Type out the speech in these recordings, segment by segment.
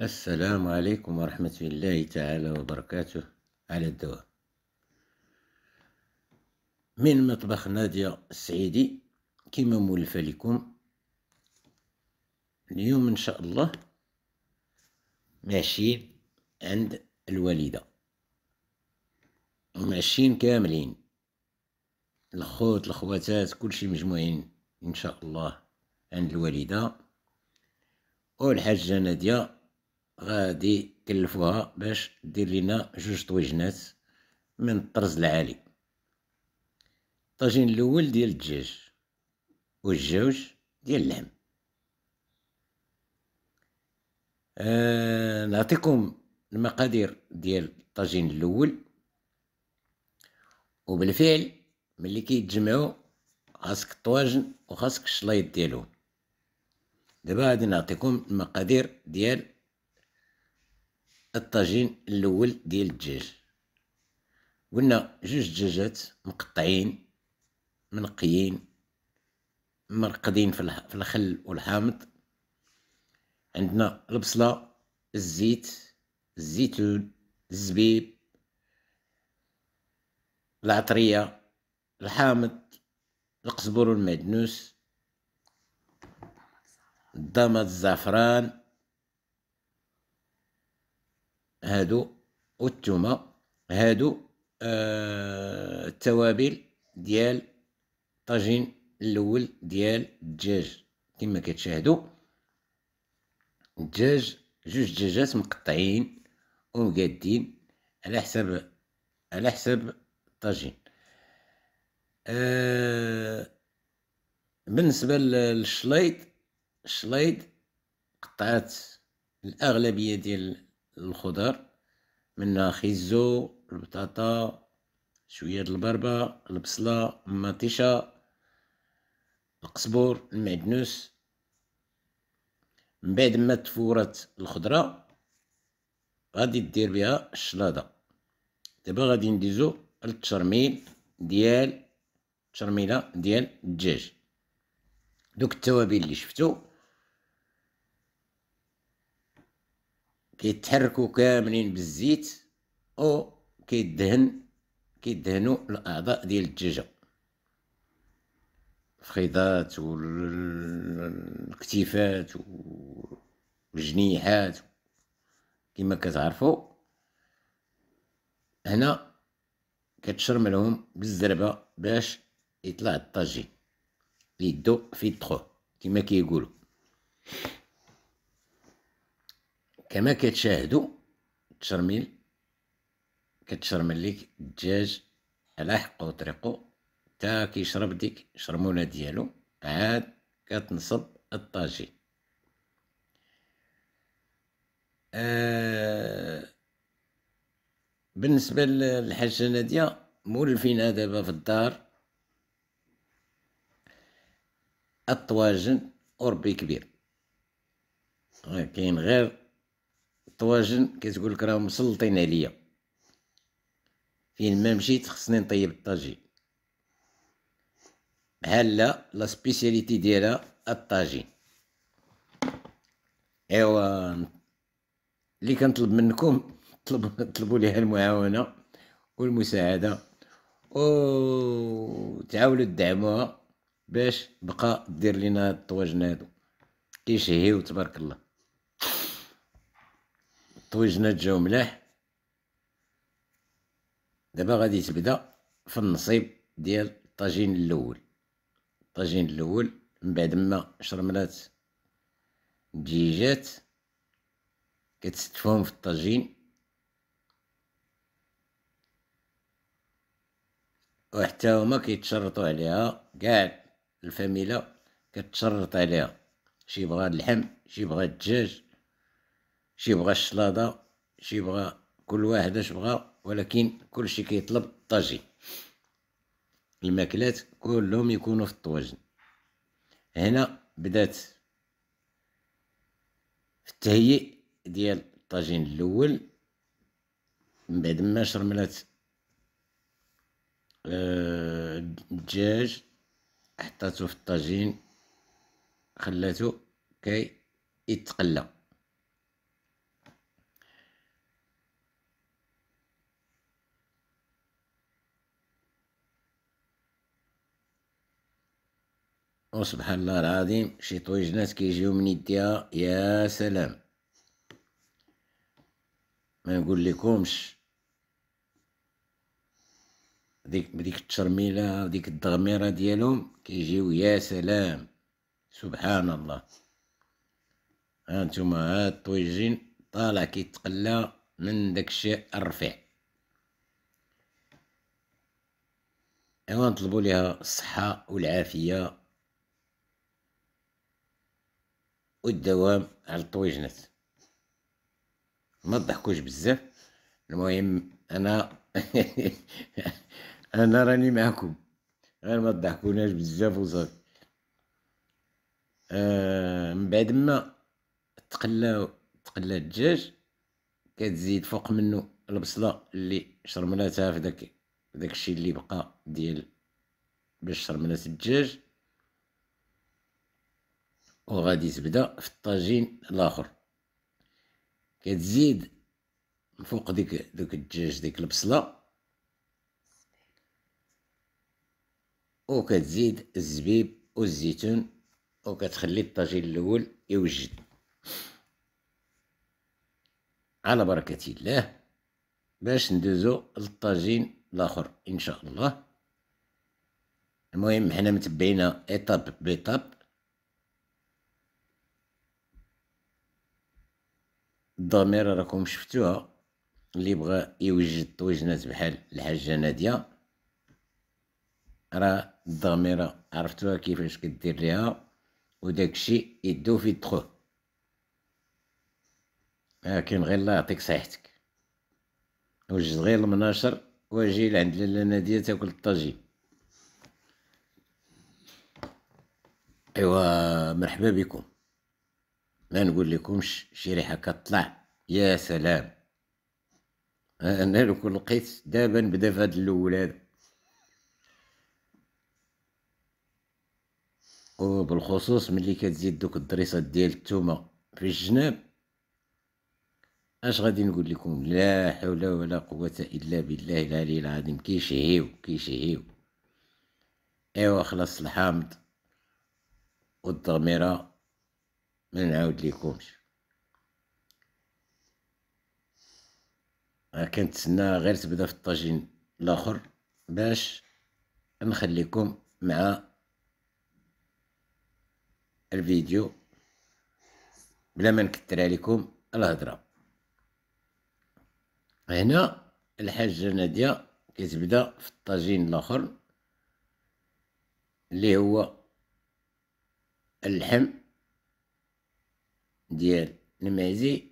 السلام عليكم ورحمة الله تعالى وبركاته على الدواء من مطبخ نادية السعيدي كما مولفة لكم اليوم إن شاء الله ماشيين عند الوالدة ماشيين كاملين الخوت الخواتات كلشي مجموعين إن شاء الله عند الوالدة والحجة نادية غادي كلفوها باش دير لينا جوج طويجنات من الطرز العالي الطاجين الاول ديال الدجاج والجوج ديال اللحم آه نعطيكم المقادير ديال الطاجين الاول وبالفعل ملي كيتجمعوا خاصك الطواجن وخاصك الشلايط ديالهم دابا غادي نعطيكم المقادير ديال الطاجين الاول ديال الدجاج قلنا جوج دجاجات مقطعين منقيين مرقدين في الخل والحامض عندنا البصله الزيت الزيتون الزبيب العطريه الحامض القزبر والمعدنوس ضمة الزعفران هادو والتومة هادو آه التوابل ديال طاجين الاول ديال الدجاج كما كتشاهدوا الدجاج جوج دجاجات مقطعين ومقادين على حسب على حسب الطاجين آه بالنسبه للشلايط الشلايط قطعات الاغلبيه ديال الخضر منها خيزو البطاطا شوية البربة البصلة المطيشة القزبور المعدنوس من بعد ما تفورت الخضرة غادي دير بها الشلاضة دابا غادي ندوزو التشرميل ديال التشرميلة ديال الدجاج دوك التوابل اللي شفتو كيتحركوا كاملين بالزيت او كيدهن كيدهنوا الاعضاء ديال الدجاجه الفخيضات والكتفات والجنيحات كما كتعرفوا هنا كتشرم لهم بالزربه باش يطلع الطاجين يدو في طخو كما كيقولوا كما كتشاهدوا تشرميل كتشرمل ليك الدجاج على حقه وطريقه تا كيشرب ديك شرموله ديالو عاد كتنصب الطاجين آه بالنسبه للحاجه ناديه مولفينها دابا في الدار الطواجن وربي كبير كاين غير الطواجن كتقول لك راهم مسلطين عليا فين ما مشيت خصني نطيب الطاجين هلا لا لا سبيسياليتي ديالها الطاجين ايوا اللي كنطلب منكم طلب طلبوا ليها المعاونه والمساعده او تعاولوا تدعموها باش بقى دير لينا الطواجن هادو كيشهيو تبارك الله الطويجنات جاو ملاح دابا غادي تبدا في النصيب ديال الطاجين الاول الطاجين الاول من بعد ما شرملات الدجاجات كتستفهم في الطاجين وحتى هما كيتشرطوا عليها كاع الفاميله كتشرط عليها شي بغا اللحم شي بغا الدجاج شي بغى الشلاضه شي بغى كل واحد اش بغى ولكن كلشي كيطلب الطاجين الماكلات كلهم يكونوا في الطواجن هنا بدات في التهيئ ديال الطاجين الاول من بعد ما شرملات آه، الدجاج حطاتو في الطاجين خلاتو كي يتقلى وسبحان الله العظيم شي طويجنات كيجيو من يديها يا سلام ما نقول لكمش ديك ديك الترميله ديك الدغميره ديالهم كيجيو يا سلام سبحان الله ها نتوما هاد الطويجين طالع كيتقلى من داكشي الرفيع ايوا نطلبوا ليها الصحه والعافيه والدوام على الطويجنات ما تضحكوش بزاف المهم انا انا راني معكم غير ما تضحكوناش بزاف وصافي آه بعد ما تقلى تقلا الدجاج كتزيد فوق منه البصله اللي شرملاتها في داك داكشي اللي بقى ديال باش شرملات الدجاج وغادي تبدا في الطاجين الاخر كتزيد فوق ديك دوك الدجاج ديك البصله وكتزيد الزبيب والزيتون وكتخلي الطاجين الاول يوجد على بركه الله باش ندوزو للطاجين الاخر ان شاء الله المهم حنا متبعين ايطاب بيطاب الضميرة راكم شفتوها اللي بغى يوجد توجنات بحال الحاجة نادية راه الضميرة عرفتوها كيفاش كدير ليها وداكشي يدو في يدخوه آه، لكن غير الله يعطيك صحتك وجد غير المناشر واجي لعند لاله نادية تاكل الطاجين ايوا مرحبا بكم ما نقول لكمش شي ريحه كطلع يا سلام آه، انا لو كل لقيت دابا نبدا في هاد الاول هذا وبالخصوص ملي كتزيد دوك الضريصات ديال التومه في الجناب اش غادي نقول لكم لا حول ولا قوه الا بالله العلي العظيم كيشهيو كيشهيو ايوا خلاص الحامض والضميره ما نعاود ليكمش كنتسنى غير تبدا في الطاجين الاخر باش نخليكم مع الفيديو بلا ما نكثر عليكم الهضره هنا الحاجه ناديه كتبدا في الطاجين الاخر اللي هو اللحم ديال المعزي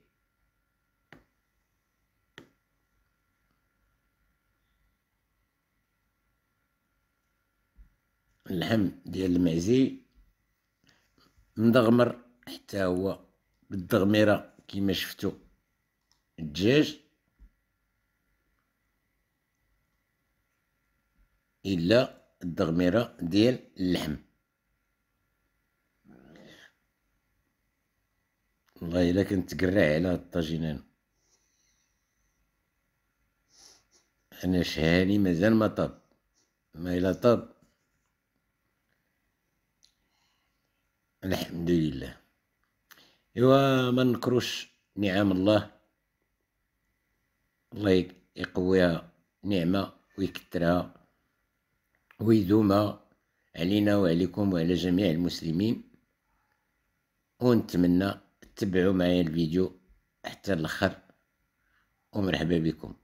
اللحم ديال المعزي مدغمر حتى هو بالدغميره كما شفتو الدجاج الا الدغميره ديال اللحم والله الا كنت تقرع على الطاجينين انا شهاني مازال ما طاب ما الا طاب الحمد لله ايوا ما نكروش نعم الله الله يقويها نعمه ويكثرها ويدومها علينا وعليكم وعلى جميع المسلمين ونتمنى تبعوا معايا الفيديو حتى الاخر ومرحبا بكم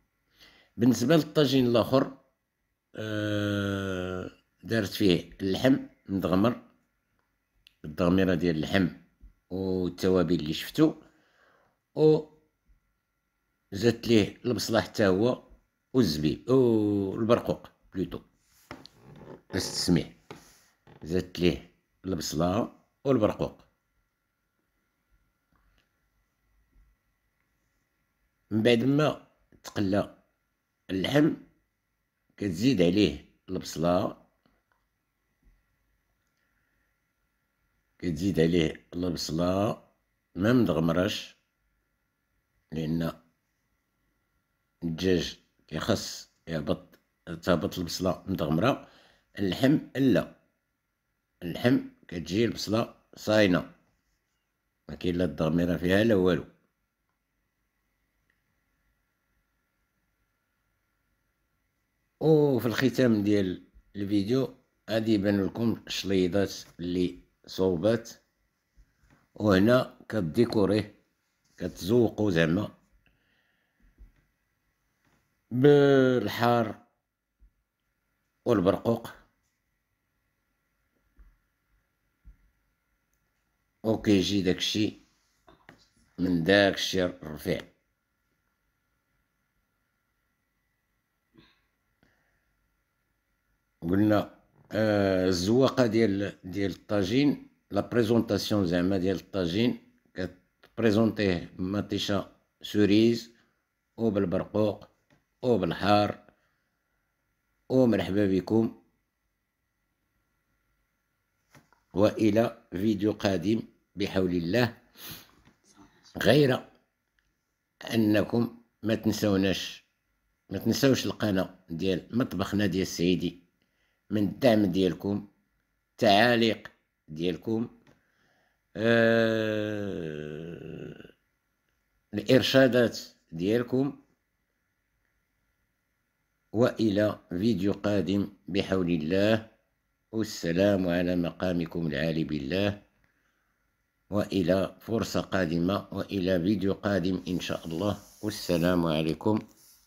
بالنسبه للطاجين الاخر آه دارت فيه اللحم مدغمر الضغميره ديال اللحم والتوابل اللي شفتو و زدت ليه البصله حتى هو والزبيب والبرقوق بلوتو تسميه زدت ليه البصله والبرقوق من بعد ما تقلى اللحم كتزيد عليه البصله كتزيد عليه البصله ما مدغمرش لان الدجاج كيخص يهبط تهبط البصله مدغمره اللحم لا اللحم كتجي البصله صاينه ما كاين لا الضغميره فيها لا والو وفي الختام ديال الفيديو غادي يبان لكم الشليضات اللي صوبات وهنا كديكوريه كتزوقوا زعما بالحار والبرقوق وكيجي داكشي من داكشي الرفيع قلنا آه ديال ديال الطاجين لا بريزونطاسيون زعما ديال الطاجين كتبريزونتيه مطيشه سوريز او او بالبرقوق بالحار او مرحبا بكم والى فيديو قادم بحول الله غير انكم ما تنسوناش ما تنساوش القناه ديال مطبخنا ديال السعيدي من الدعم ديالكم التعاليق ديالكم آه الارشادات ديالكم والى فيديو قادم بحول الله والسلام على مقامكم العالي بالله والى فرصه قادمه والى فيديو قادم ان شاء الله والسلام عليكم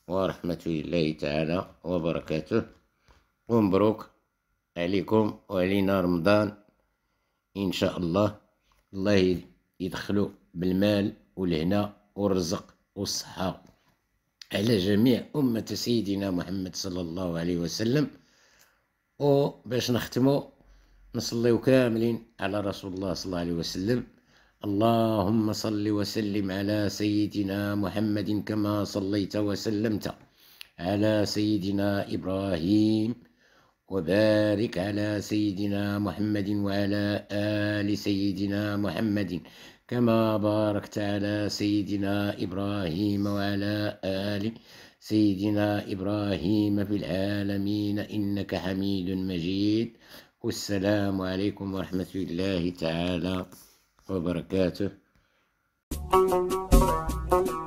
ورحمه الله تعالى وبركاته ومبروك عليكم وعلينا رمضان ان شاء الله الله يدخلو بالمال والهنا والرزق والصحة على جميع أمة سيدنا محمد صلى الله عليه وسلم وباش نختمو نصليو كاملين على رسول الله صلى الله عليه وسلم اللهم صل وسلم على سيدنا محمد كما صليت وسلمت على سيدنا إبراهيم وبارك على سيدنا محمد وعلى آل سيدنا محمد كما باركت على سيدنا إبراهيم وعلى آل سيدنا إبراهيم في العالمين إنك حميد مجيد والسلام عليكم ورحمة الله تعالى وبركاته